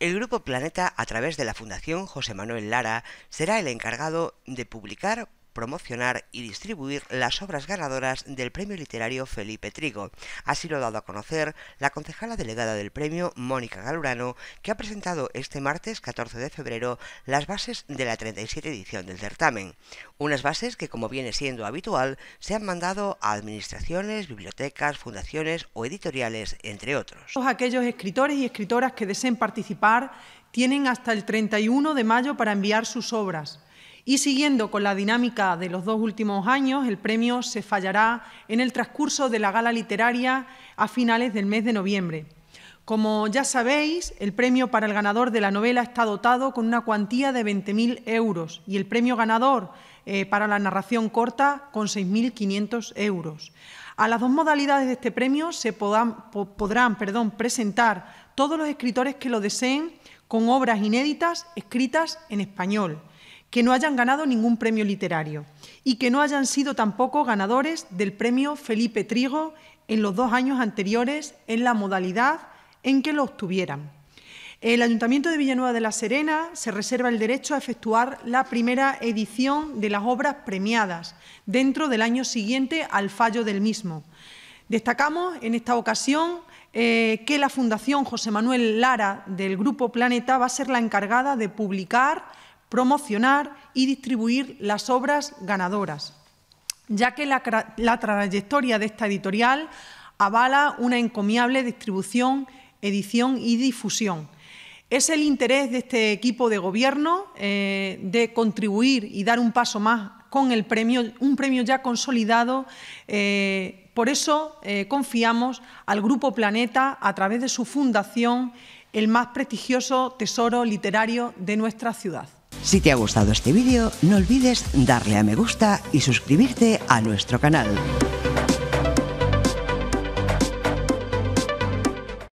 El Grupo Planeta, a través de la Fundación José Manuel Lara, será el encargado de publicar promocionar y distribuir las obras ganadoras del Premio Literario Felipe Trigo. Así lo ha dado a conocer la concejala delegada del premio, Mónica Galurano, que ha presentado este martes 14 de febrero las bases de la 37 edición del certamen. Unas bases que, como viene siendo habitual, se han mandado a administraciones, bibliotecas, fundaciones o editoriales, entre otros. Todos aquellos escritores y escritoras que deseen participar tienen hasta el 31 de mayo para enviar sus obras y siguiendo con la dinámica de los dos últimos años, el premio se fallará en el transcurso de la gala literaria a finales del mes de noviembre. Como ya sabéis, el premio para el ganador de la novela está dotado con una cuantía de 20.000 euros y el premio ganador eh, para la narración corta con 6.500 euros. A las dos modalidades de este premio se podrán presentar todos los escritores que lo deseen con obras inéditas escritas en español que no hayan ganado ningún premio literario y que no hayan sido tampoco ganadores del premio Felipe Trigo en los dos años anteriores en la modalidad en que lo obtuvieran. El Ayuntamiento de Villanueva de la Serena se reserva el derecho a efectuar la primera edición de las obras premiadas dentro del año siguiente al fallo del mismo. Destacamos en esta ocasión eh, que la Fundación José Manuel Lara del Grupo Planeta va a ser la encargada de publicar promocionar y distribuir las obras ganadoras, ya que la, trayectoria de esta editorial avala una encomiable distribución, edición y difusión. Es el interés de este equipo de gobierno eh, de contribuir y dar un paso más con el premio, un premio ya consolidado. Eh, por eso eh, confiamos al Grupo Planeta, a través de su fundación, el más prestigioso tesoro literario de nuestra ciudad. Si te ha gustado este vídeo, no olvides darle a me gusta y suscribirte a nuestro canal.